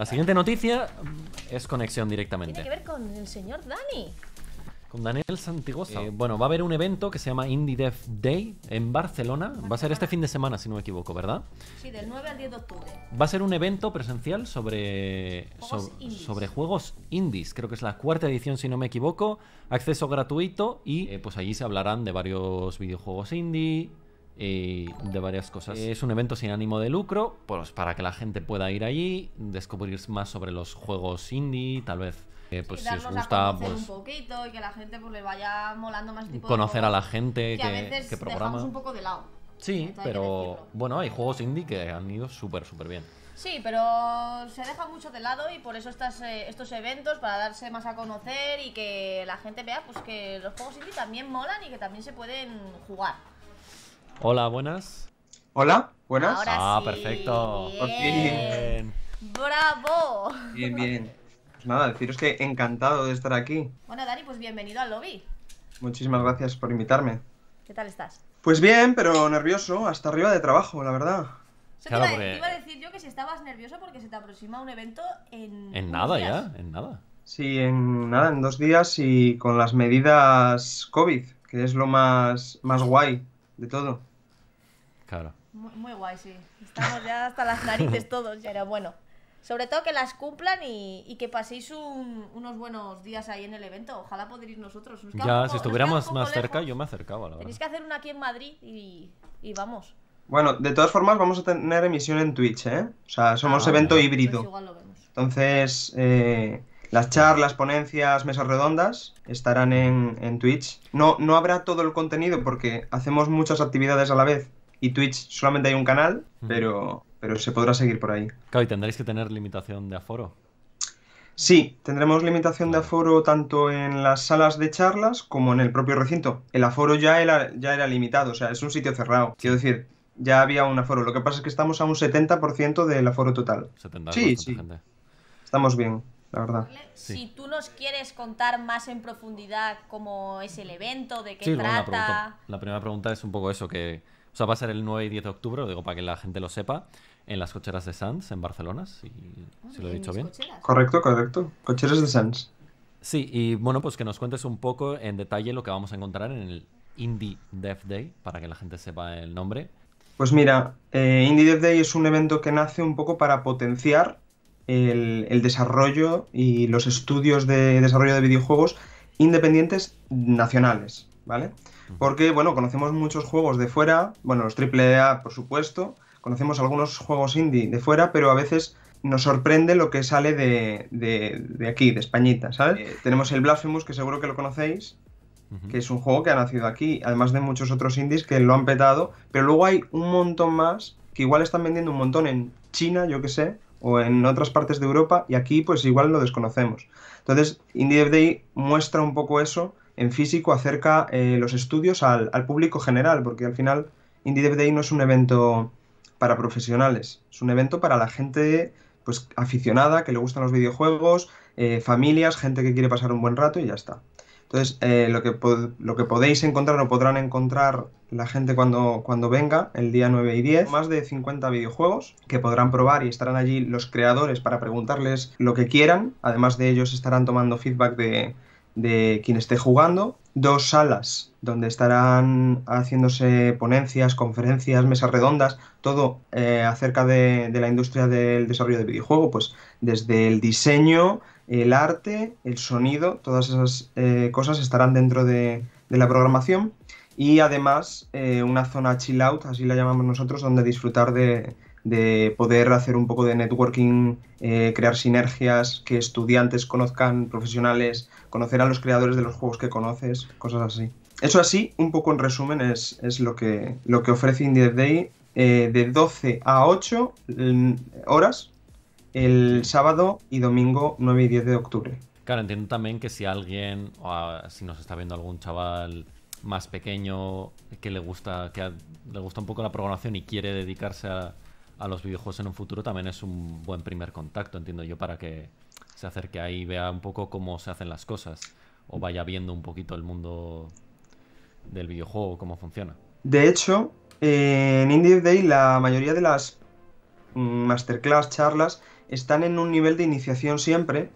La siguiente noticia es conexión directamente. Tiene que ver con el señor Dani. Con Daniel Santigosa. Eh, bueno, va a haber un evento que se llama Indie Dev Day en Barcelona. Va a ser este fin de semana, si no me equivoco, ¿verdad? Sí, del 9 al 10 de octubre. Va a ser un evento presencial sobre juegos, sobre juegos indies. Creo que es la cuarta edición, si no me equivoco. Acceso gratuito y eh, pues allí se hablarán de varios videojuegos indie, eh, de varias cosas. Es un evento sin ánimo de lucro, pues para que la gente pueda ir allí, descubrir más sobre los juegos indie, tal vez eh, pues si os gusta pues y que la gente pues, le vaya molando más conocer a la gente que, a veces un poco de lado sí pero bueno hay juegos indie que han ido súper súper bien sí pero se deja mucho de lado y por eso estas, eh, estos eventos para darse más a conocer y que la gente vea pues que los juegos indie también molan y que también se pueden jugar Hola, buenas. Hola, buenas. ah, perfecto. Bien. Bravo. Bien, bien. Pues nada, deciros que encantado de estar aquí. Bueno, Dani, pues bienvenido al lobby. Muchísimas gracias por invitarme. ¿Qué tal estás? Pues bien, pero nervioso, hasta arriba de trabajo, la verdad. a decir yo que si estabas nervioso porque se te aproxima un evento en... En nada ya, en nada. Sí, en nada, en dos días y con las medidas COVID, que es lo más, más guay de todo. Claro. Muy, guay, sí. Estamos ya hasta las narices todos, ya era bueno. Sobre todo que las cumplan y, que paséis unos buenos días ahí en el evento. Ojalá podréis ir nosotros. ya, si estuviéramos más cerca, yo me acercaba, la Tenéis que hacer una aquí en Madrid y, vamos. Bueno, de todas formas, vamos a tener emisión en Twitch, ¿eh? O sea, somos ah, evento pues híbrido. Entonces, eh, las charlas, ponencias, mesas redondas estarán en, en Twitch. No, no habrá todo el contenido porque hacemos muchas actividades a la vez y Twitch solamente hay un canal, pero, pero se podrá seguir por ahí. Claro, y tendréis que tener limitación de aforo. Sí, tendremos limitación de aforo tanto en las salas de charlas como en el propio recinto. El aforo ya era, ya era limitado, o sea, es un sitio cerrado. Quiero decir, ya había un aforo. Lo que pasa es que estamos a un 70% del aforo total. 70 sí, sí. Estamos bien, la verdad. Si tú nos quieres contar más en profundidad cómo es el evento, de qué trata. la primera pregunta es un poco eso, que o sea, va a ser el 9 y 10 de octubre, digo para que la gente lo sepa, en las cocheras de Sands, en Barcelona, si, lo he dicho bien. Correcto, correcto. Cocheras de Sands. Sí, y bueno, pues que nos cuentes un poco en detalle lo que vamos a encontrar en el Indie Dev Day, para que la gente sepa el nombre. Pues mira, eh, Indie Dev Day es un evento que nace un poco para potenciar el, el desarrollo y los estudios de desarrollo de videojuegos independientes nacionales, ¿vale? Porque, bueno, conocemos muchos juegos de fuera, bueno, los AAA, por supuesto, conocemos algunos juegos indie de fuera, pero a veces nos sorprende lo que sale de, aquí, de Españita, ¿sabes? Eh, tenemos el Blasphemous, que seguro que lo conocéis, que es un juego que ha nacido aquí, además de muchos otros indies que lo han petado, pero luego hay un montón más que igual están vendiendo un montón en China, yo que sé, o en otras partes de Europa, y aquí pues igual lo desconocemos. Entonces, Indie Day muestra un poco eso en físico acerca eh, los estudios al, público general, porque al final Indie Day no es un evento para profesionales, es un evento para la gente pues aficionada, que le gustan los videojuegos, eh, familias, gente que quiere pasar un buen rato y ya está. Entonces, eh, lo, que lo que podéis encontrar o podrán encontrar la gente cuando, cuando venga, el día 9 y 10, más de 50 videojuegos que podrán probar y estarán allí los creadores para preguntarles lo que quieran. Además de ellos estarán tomando feedback de, de quien esté jugando, dos salas donde estarán haciéndose ponencias, conferencias, mesas redondas, todo eh, acerca de, la industria del desarrollo de videojuego, pues desde el diseño, el arte, el sonido, todas esas eh, cosas estarán dentro de, la programación y además eh, una zona chill out, así la llamamos nosotros, donde disfrutar de, de poder hacer un poco de networking, eh, crear sinergias, que estudiantes conozcan, profesionales, conocer a los creadores de los juegos que conoces, cosas así. Eso así, un poco en resumen, es, lo, que, lo que ofrece Indie Day eh, de 12 a 8 horas el sábado y domingo 9 y 10 de octubre. Claro, entiendo también que si alguien, o ah, si nos está viendo algún chaval más pequeño que le gusta, que le gusta un poco la programación y quiere dedicarse a, a los videojuegos en un futuro también es un buen primer contacto, entiendo yo, para que se acerque ahí y vea un poco cómo se hacen las cosas o vaya viendo un poquito el mundo del videojuego, cómo funciona. De hecho, eh, en Indie Day la mayoría de las mm, masterclass, charlas, están en un nivel de iniciación siempre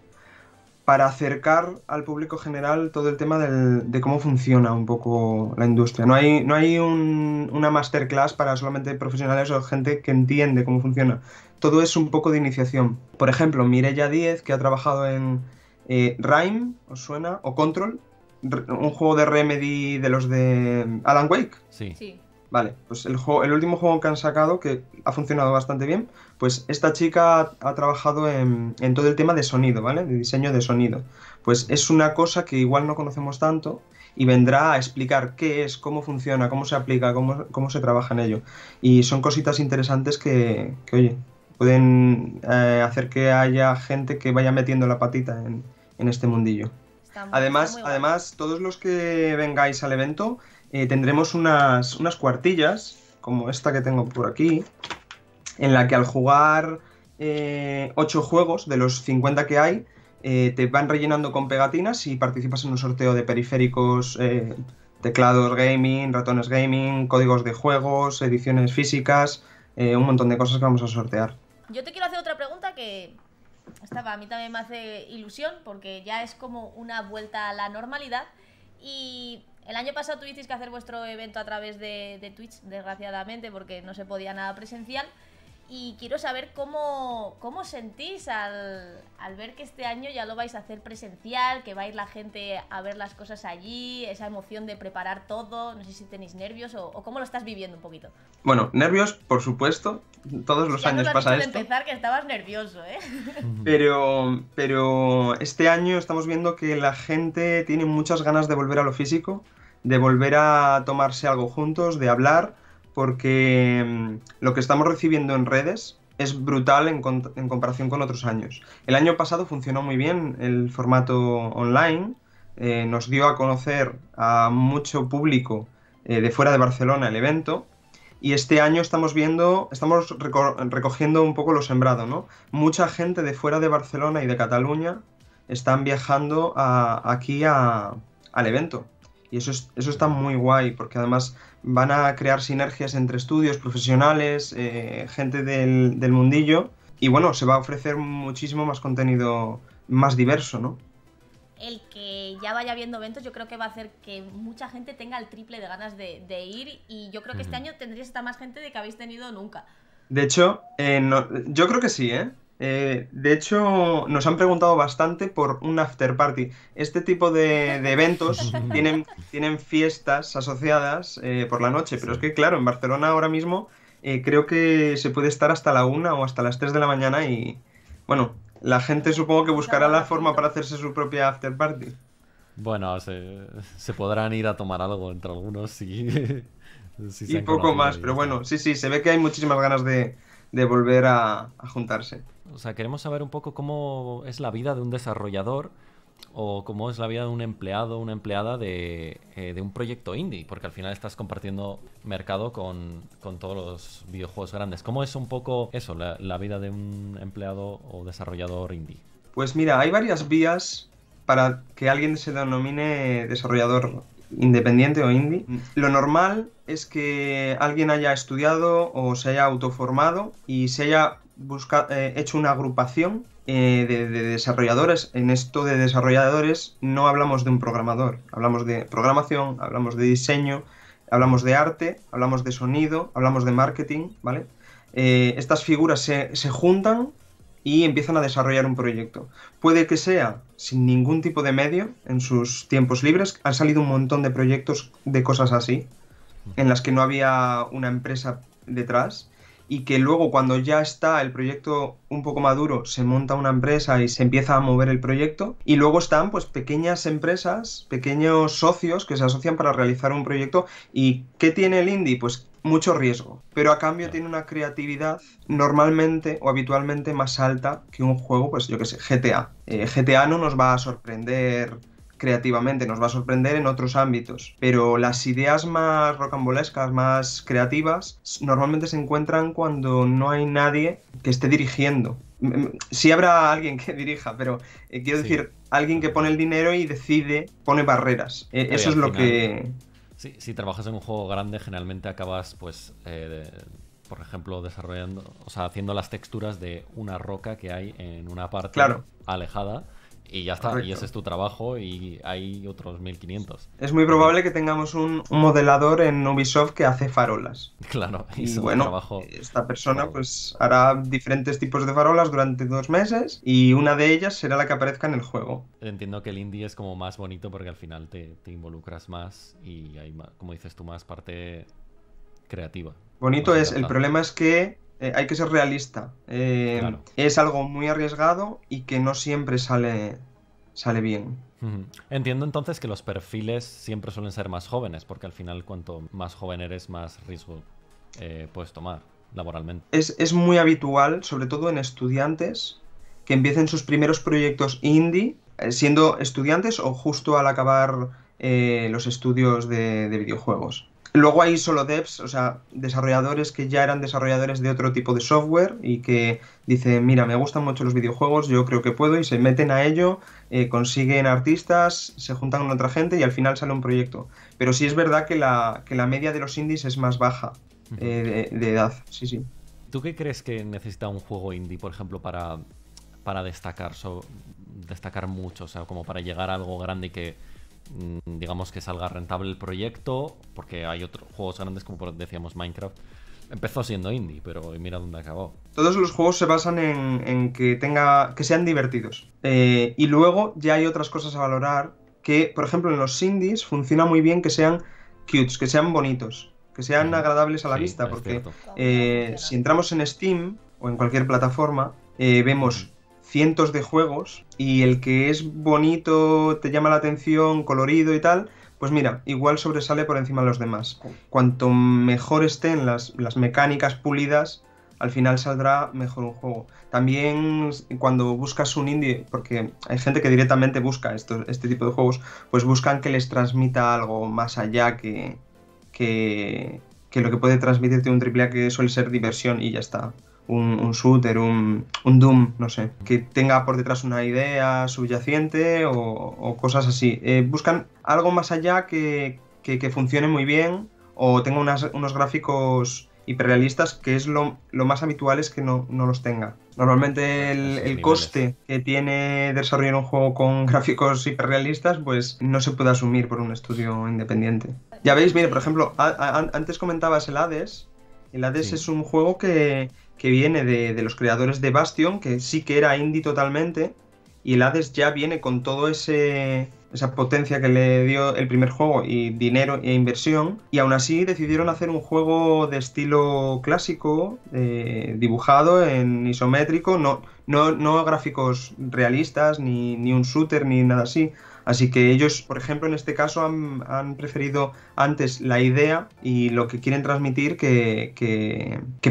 para acercar al público general todo el tema de cómo funciona un poco la industria. No hay, no hay una masterclass para solamente profesionales o gente que entiende cómo funciona. Todo es un poco de iniciación. Por ejemplo, Mireya Díez, que ha trabajado en eh, Rhyme, ¿os suena? O Control, un juego de Remedy de los de Alan Wake. sí. Vale, pues el, el último juego que han sacado, que ha funcionado bastante bien, pues esta chica ha, trabajado en, todo el tema de sonido, ¿vale? De diseño de sonido. Pues es una cosa que igual no conocemos tanto y vendrá a explicar qué es, cómo funciona, cómo se aplica, cómo, cómo se trabaja en ello. Y son cositas interesantes que, que oye, pueden eh, hacer que haya gente que vaya metiendo la patita en, este mundillo. además, además, todos los que vengáis al evento eh, tendremos unas, cuartillas, como esta que tengo por aquí, en la que al jugar 8 eh, juegos de los 50 que hay, eh, te van rellenando con pegatinas y participas en un sorteo de periféricos, teclados gaming, ratones gaming, códigos de juegos, ediciones físicas, un montón de cosas que vamos a sortear. Yo te quiero hacer otra pregunta que estaba, a mí también me hace ilusión porque ya es como una vuelta a la normalidad y el año pasado tuvisteis que hacer vuestro evento a través de, de Twitch, desgraciadamente, porque no se podía nada presencial y quiero saber cómo, cómo sentís al, ver que este año ya lo vais a hacer presencial, que va a ir la gente a ver las cosas allí, esa emoción de preparar todo, no sé si tenéis nervios o, cómo lo estás viviendo un poquito. Bueno, nervios, por supuesto, todos los años lo pasa esto. que estabas nervioso, ¿eh? Pero, pero este año estamos viendo que la gente tiene muchas ganas de volver a lo físico, de volver a tomarse algo juntos, de hablar porque mm, lo que estamos recibiendo en redes es brutal en, comparación con otros años. El año pasado funcionó muy bien el formato online, eh, nos dio a conocer a mucho público eh, de fuera de Barcelona el evento. Y este año estamos viendo, estamos recogiendo un poco lo sembrado, ¿no? Mucha gente de fuera de Barcelona y de Cataluña están viajando aquí al evento. Y eso, está muy guay, porque además van a crear sinergias entre estudios, profesionales, eh, gente del, mundillo. Y bueno, se va a ofrecer muchísimo más contenido más diverso, ¿no? el que ya vaya viendo eventos, yo creo que va a hacer que mucha gente tenga el triple de ganas de, ir y yo creo que este año tendréis hasta más gente de que habéis tenido nunca. De hecho, eh, yo creo que sí, ¿eh? Eh, de hecho, nos han preguntado bastante por un after party. Este tipo de, eventos tienen, tienen fiestas asociadas eh, por la noche, pero es que, claro, en Barcelona ahora mismo eh, creo que se puede estar hasta la una o hasta las 3 de la mañana y, bueno, la gente supongo que buscará la forma para hacerse su propia after party. Bueno, se, podrán ir a tomar algo entre algunos y, poco más, pero bueno, sí, sí, se ve que hay muchísimas ganas de, volver a juntarse. O sea, queremos saber un poco cómo es la vida de un desarrollador o cómo es la vida de un empleado, o una empleada eh, de, un proyecto indie, porque al final estás compartiendo mercado con, todos los videojuegos grandes. ¿Cómo es un poco eso, la vida de un empleado o desarrollador indie? Pues mira, hay varias vías para que alguien se denomine desarrollador independiente o indie. Lo normal es que alguien haya estudiado o se haya autoformado y se haya busca, eh, hecho una agrupación eh, de, desarrolladores. En esto de desarrolladores no hablamos de un programador, hablamos de programación, hablamos de diseño, hablamos de arte, hablamos de sonido, hablamos de marketing, ¿vale? Eh, estas figuras se, se juntan y empiezan a desarrollar un proyecto. Puede que sea sin ningún tipo de medio en sus tiempos libres. Han salido un montón de proyectos de cosas así, en las que no había una empresa detrás y que luego cuando ya está el proyecto un poco maduro se monta una empresa y se empieza a mover el proyecto y luego están pues pequeñas empresas, pequeños socios que se asocian para realizar un proyecto y ¿qué tiene el indie? Pues mucho riesgo, pero a cambio tiene una creatividad normalmente o habitualmente más alta que un juego, pues yo que sé, GTA. Eh, GTA no nos va a sorprender creativamente, nos va a sorprender en otros ámbitos. Pero las ideas más rocambolescas, más creativas, normalmente se encuentran cuando no hay nadie que esté dirigiendo. Sí habrá alguien que dirija, pero eh, quiero decir, alguien que pone el dinero y decide, pone barreras. E, eso es lo que... Sí, si trabajas en un juego grande, generalmente acabas, pues, eh, por ejemplo, desarrollando, o sea, haciendo las texturas de una roca que hay en una parte alejada y ya está, y ese es tu trabajo y hay otros 1500. Es muy probable que tengamos un, modelador en Ubisoft que hace farolas. Claro, y, bueno, trabajo... esta persona pues hará diferentes tipos de farolas durante dos meses y una de ellas será la que aparezca en el juego. Entiendo que el indie es como más bonito porque al final te, te involucras más y hay, como dices tú, más parte creativa. Bonito es, el problema es que eh, hay que ser realista. Eh, es algo muy arriesgado y que no siempre sale, sale bien. Entiendo entonces que los perfiles siempre suelen ser más jóvenes, porque al final cuanto más joven eres, más riesgo eh, puedes tomar laboralmente. Es, muy habitual, sobre todo en estudiantes, que empiecen sus primeros proyectos indie siendo estudiantes o justo al acabar los estudios de videojuegos. Luego hay solo devs, o sea, desarrolladores que ya eran desarrolladores de otro tipo de software y que dicen, mira, me gustan mucho los videojuegos, yo creo que puedo, y se meten a ello, eh, consiguen artistas, se juntan con otra gente y al final sale un proyecto. Pero sí es verdad que la, que la media de los indies es más baja eh, de, edad, sí, sí. ¿Tú qué crees que necesita un juego indie, por ejemplo, para, para destacar, destacar mucho? O sea, como para llegar a algo grande y que Mm, digamos que salga rentable el proyecto, porque hay otros juegos grandes como decíamos Minecraft. Empezó siendo indie, pero mira dónde acabó. Todos los juegos se basan en, que tenga. que sean divertidos. Eh, y luego ya hay otras cosas a valorar que, por ejemplo, en los indies funciona muy bien que sean cute, que sean bonitos, que sean agradables a la vista, porque eh, si entramos en Steam o en cualquier plataforma, eh, vemos cientos de juegos y el que es bonito, te llama la atención, colorido y tal, pues mira, igual sobresale por encima de los demás. Cuanto mejor estén las, mecánicas pulidas, al final saldrá mejor un juego. También cuando buscas un indie, porque hay gente que directamente busca este tipo de juegos, pues buscan que les transmita algo más allá que, que, que lo que puede transmitirte un AAA que suele ser diversión y ya está un, shooter, un, Doom, no sé, que tenga por detrás una idea subyacente o, cosas así. Eh, buscan algo más allá que, que, funcione muy bien o tenga unos gráficos hiperrealistas, que es lo, más habitual es que no, los tenga. Normalmente pues el, coste que tiene desarrollar un juego con gráficos hiperrealistas, pues no se puede asumir por un estudio independiente. Ya veis, mire, por ejemplo, antes comentabas el Hades, el Hades es un juego que, viene de, los creadores de Bastion, que sí que era indie totalmente, y el Hades ya viene con todo ese esa potencia que le dio el primer juego y dinero e inversión y aún así decidieron hacer un juego de estilo clásico eh, dibujado en isométrico no no, no gráficos realistas ni, ni un shooter ni nada así Así que ellos, por ejemplo, en este caso han, preferido antes la idea y lo que quieren transmitir que,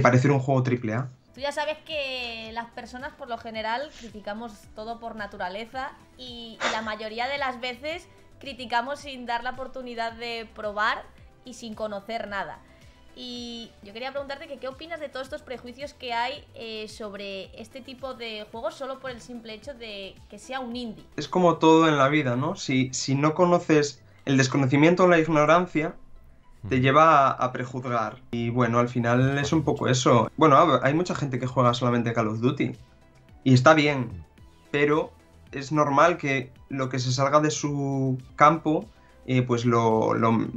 parecer un juego triple A. Tú ya sabes que las personas por lo general criticamos todo por naturaleza y la mayoría de las veces criticamos sin dar la oportunidad de probar y sin conocer nada. Y yo quería preguntarte que qué opinas de todos estos prejuicios que hay eh, sobre este tipo de juegos solo por el simple hecho de que sea un indie. Es como todo en la vida, ¿no? Si, si no conoces el desconocimiento o la ignorancia, te mm. lleva a, a, prejuzgar. Y bueno, al final es un poco eso. Bueno, hay mucha gente que juega solamente Call of Duty. Y está bien. Mm. Pero es normal que lo que se salga de su campo pues lo,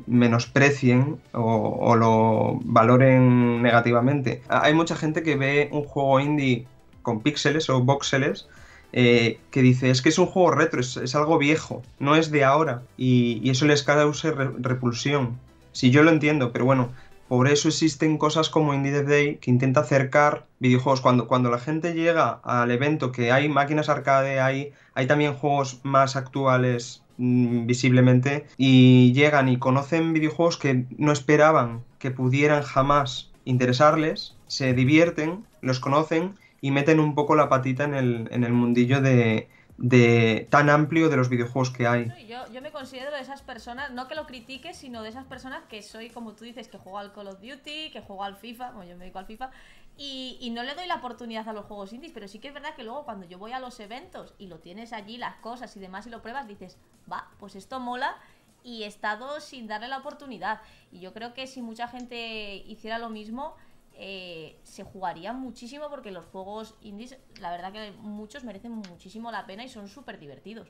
menosprecien o, lo valoren negativamente. Ah, hay mucha gente que ve un juego indie con píxeles o voxeles eh, que dice es que es un juego retro, es, algo viejo, no es de ahora y, eso les causa repulsión. Si yo lo entiendo, pero bueno, por eso existen cosas como Indie Dev Day que intenta acercar videojuegos. Cuando, cuando la gente llega al evento que hay máquinas arcade, hay, hay también juegos más actuales Mm, visiblemente, y llegan y conocen videojuegos que no esperaban que pudieran jamás interesarles, se divierten, los conocen y meten un poco la patita en el, en el mundillo de, de tan amplio de los videojuegos que hay. Yo, me considero de esas personas, no que lo critique, sino de esas personas que soy, como tú dices, que juego al Call of Duty, que juego al FIFA, bueno, yo me dedico al FIFA, y, no le doy la oportunidad a los juegos indies, pero sí que es verdad que luego cuando yo voy a los eventos y lo tienes allí, las cosas y demás, y lo pruebas, dices, va, pues esto mola y he estado sin darle la oportunidad. Y yo creo que si mucha gente hiciera lo mismo, eh, se jugaría muchísimo porque los juegos indies, la verdad que muchos merecen muchísimo la pena y son súper divertidos.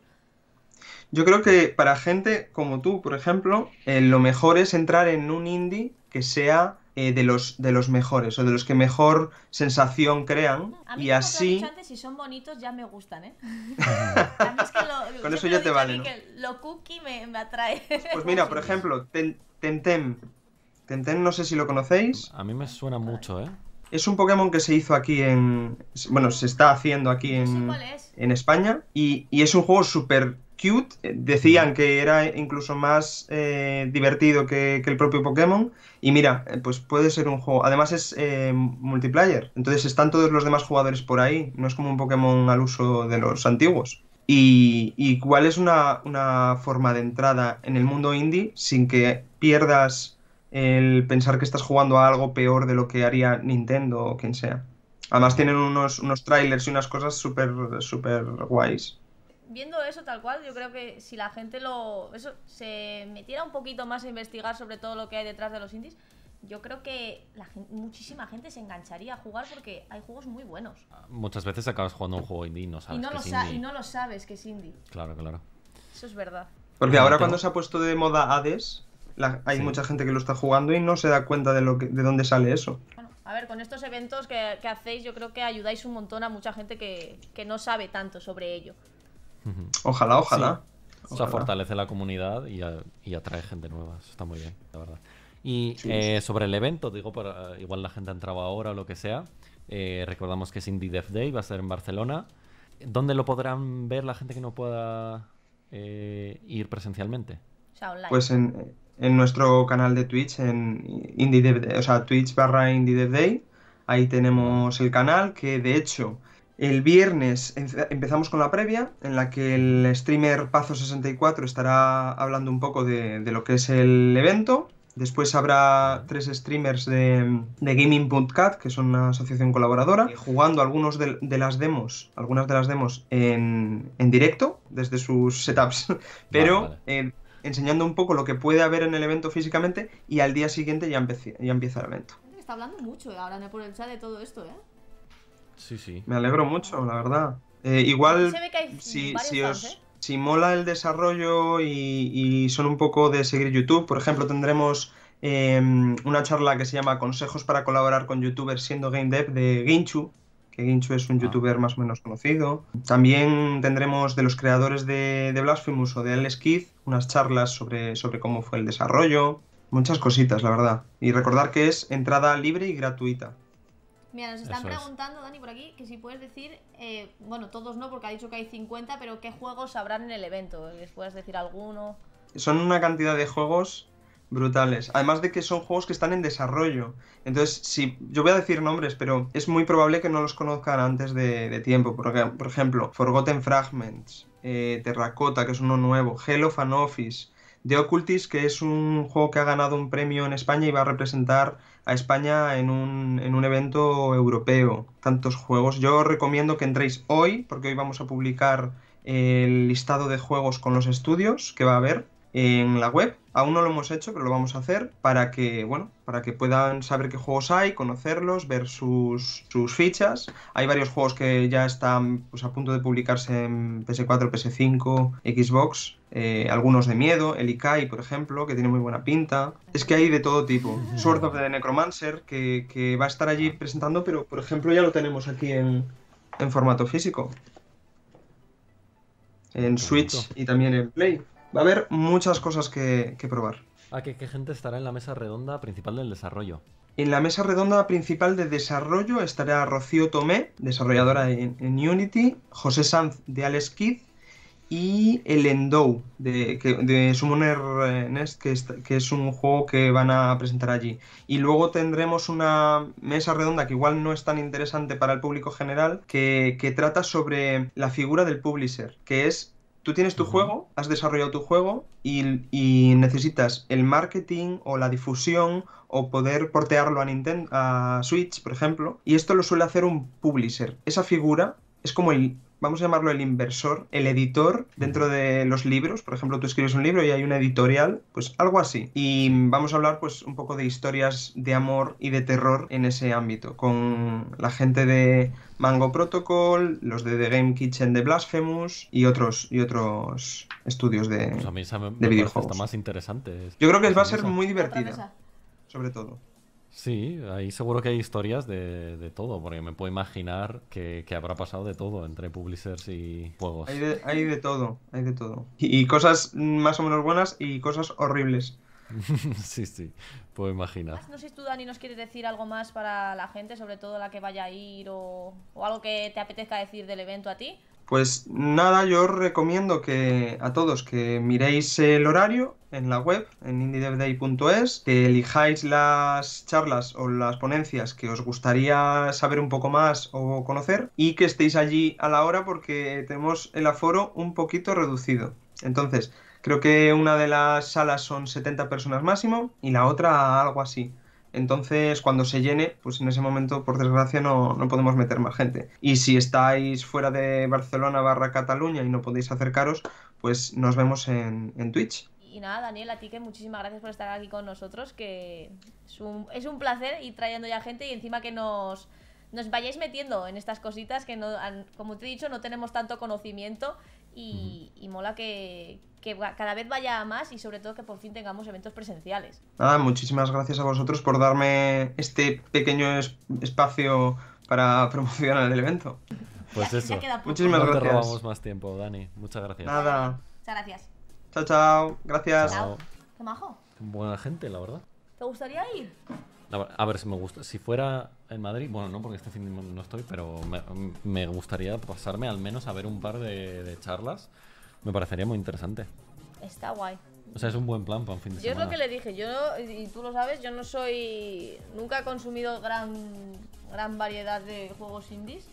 Yo creo que para gente como tú, por ejemplo, eh, lo mejor es entrar en un indie que sea eh, de, los, de los mejores o de los que mejor sensación crean. y así. antes, si son bonitos ya me gustan, ¿eh? que lo, Con eso ya te vale. lo cookie me, atrae. Pues mira, por ejemplo, Tentem. Tentem no sé si lo conocéis. A mí me suena mucho, ¿eh? Es un Pokémon que se hizo aquí en. Bueno, se está haciendo aquí en, en España. y es un juego súper cute, eh, decían que era incluso más eh, divertido que, el propio Pokémon. Y mira, eh, pues puede ser un juego. Además es multiplayer, entonces están todos los demás jugadores por ahí. No es como un Pokémon al uso de los antiguos. Y, cuál es una, forma de entrada en el mundo indie sin que pierdas el pensar que estás jugando a algo peor de lo que haría Nintendo o quien sea. Además tienen unos, trailers y unas cosas súper, súper guays viendo eso tal cual, yo creo que si la gente lo se metiera un poquito más a investigar sobre todo lo que hay detrás de los indies, yo creo que muchísima gente se engancharía a jugar porque hay juegos muy buenos. Ah, muchas veces acabas jugando un juego indie y no sabes que es indie. Y no lo sabes que es indie. Claro, claro. Eso es verdad. Porque ahora cuando se ha puesto de moda Hades, hay mucha gente que lo está jugando y no se da cuenta de, lo de dónde sale eso. a ver, con estos eventos que, hacéis yo creo que ayudáis un montón a mucha gente que, que no sabe tanto sobre ello. Ojalá, ojalá. O sea, fortalece la comunidad y, atrae gente nueva. está muy bien, la verdad. Y eh, sobre el evento, digo, eh, igual la gente ha entrado ahora o lo que sea. Eh, recordamos que es Indie Death Day, va a ser en Barcelona. ¿Dónde lo podrán ver la gente que no pueda ir presencialmente? Pues en, nuestro canal de Twitch, en Indie o sea, Twitch barra Indie Day. Ahí tenemos el canal que de hecho el viernes empezamos con la previa, en la que el streamer Pazo64 estará hablando un poco de, lo que es el evento. Después habrá tres streamers de, Gaming.cat, que son una asociación colaboradora, jugando algunos de, las demos, algunas de las demos en, directo, desde sus setups. Pero eh, enseñando un poco lo que puede haber en el evento físicamente y al día siguiente ya, empieza el evento. Está hablando mucho ahora por el chat de todo esto, ¿eh? Me alegro mucho, la verdad. Eh, igual, si, os, ¿eh? mola el desarrollo y, son un poco de seguir YouTube, por ejemplo, tendremos em, una charla que se llama Consejos para colaborar con YouTubers siendo Game Dev de Ginchu, que Ginchu es un ah. youtuber más o menos conocido. También tendremos de los creadores de, de Blasphemous o de Alex Keith unas charlas sobre, sobre cómo fue el desarrollo, muchas cositas, la verdad. Y recordar que es entrada libre y gratuita. Mira, nos están preguntando, Dani, por aquí, que si puedes decir, eh, bueno, todos no, porque ha dicho que hay 50, pero ¿qué juegos habrán en el evento? ¿Les puedes decir alguno? Son una cantidad de juegos brutales. Además de que son juegos que están en desarrollo. Entonces, si yo voy a decir nombres, pero es muy probable que no los conozcan antes de, tiempo. Porque, por ejemplo, Forgotten Fragments, eh, Terracota, que es uno nuevo, Hello Fan Office, The Occultist, que es un juego que ha ganado un premio en España y va a representar a España en un, en un evento europeo. Tantos juegos. Yo os recomiendo que entréis hoy, porque hoy vamos a publicar el listado de juegos con los estudios que va a haber en la web. Aún no lo hemos hecho, pero lo vamos a hacer para que, bueno, para que puedan saber qué juegos hay, conocerlos, ver sus, fichas. Hay varios juegos que ya están pues, a punto de publicarse en PS4, PS5, Xbox. Eh, algunos de miedo, el Ikai, por ejemplo, que tiene muy buena pinta. Es que hay de todo tipo. Sword of the Necromancer, que, va a estar allí presentando, pero por ejemplo ya lo tenemos aquí en formato físico. En Switch y también en Play. Va a haber muchas cosas que, probar. ¿A ah, qué, gente estará en la mesa redonda principal del desarrollo? En la mesa redonda principal de desarrollo estará Rocío Tomé, desarrolladora en, Unity, José Sanz de Alex Kidd y el Endow de, Summoner eh, Nest, que es, un juego que van a presentar allí. Y luego tendremos una mesa redonda que igual no es tan interesante para el público general, que trata sobre la figura del publisher, que es Tú tienes tu juego, has desarrollado tu juego y, y, necesitas el marketing o la difusión o poder portearlo a, Nintendo, a Switch, por ejemplo. Y esto lo suele hacer un publisher. Esa figura es como el, vamos a llamarlo el inversor, el editor dentro de los libros. Por ejemplo, tú escribes un libro y hay una editorial, pues algo así. Y vamos a hablar pues un poco de historias de amor y de terror en ese ámbito, con la gente de Mango Protocol, los de The Game Kitchen de Blasphemous y otros y otros estudios de, pues de videojuegos. más interesante. Yo creo que va a ser muy divertida, sobre todo. Sí, ahí seguro que hay historias de, todo, porque me puedo imaginar que, que, habrá pasado de todo entre publishers y juegos. Hay de, todo, hay de todo. y, cosas más o menos buenas y cosas horribles. sí, sí, puedo imaginar. No sé si tú, Dani, nos quieres decir algo más para la gente, sobre todo la que vaya a ir o, algo que te apetezca decir del evento a ti. Pues nada, yo os recomiendo que a todos que miréis el horario en la web, en indiedevday.es, que elijáis las charlas o las ponencias que os gustaría saber un poco más o conocer y que estéis allí a la hora porque tenemos el aforo un poquito reducido. Entonces, Creo que una de las salas son 70 personas máximo y la otra algo así. Entonces, cuando se llene, pues en ese momento, por desgracia, no, no, podemos meter más gente. Y si estáis fuera de Barcelona barra Cataluña y no podéis acercaros, pues nos vemos en, Twitch. Y nada, Daniel, a ti muchísimas gracias por estar aquí con nosotros, que es un, placer ir trayendo ya gente y encima que nos, nos vayáis metiendo en estas cositas que, no, como te he dicho, no tenemos tanto conocimiento y, mola que, cada vez vaya más y sobre todo que por fin tengamos eventos presenciales. Nada, muchísimas gracias a vosotros por darme este pequeño espacio para promocionar el evento. Pues eso. no te robamos más tiempo, Dani. Muchas gracias. Nada. Muchas gracias. Chao, chao. Gracias. Chao. Qué majo. Buena gente, la verdad. ¿Te gustaría ir? A ver, si me gusta. Si fuera en Madrid, bueno, no, porque este fin no estoy, pero me, gustaría pasarme al menos a ver un par de, charlas. Me parecería muy interesante. Está guay. O sea, es un buen plan para un fin de semana. Yo es lo que le dije, yo, y tú lo sabes, yo no soy. Nunca he consumido gran, gran variedad de juegos indies.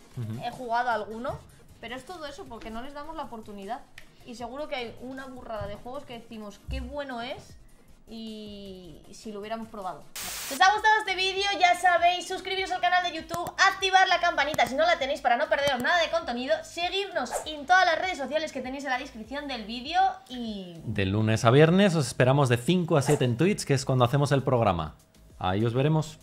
He jugado alguno, pero es todo eso porque no les damos la oportunidad. Y seguro que hay una burrada de juegos que decimos, qué bueno es, y si lo hubiéramos probado. Si os ha gustado este vídeo, ya sabéis, suscribiros al canal de YouTube, activar la campanita si no la tenéis para no perderos nada de contenido, seguirnos en todas las redes sociales que tenéis en la descripción del vídeo y... De lunes a viernes os esperamos de 5 a 7 en Twitch, que es cuando hacemos el programa. Ahí os veremos.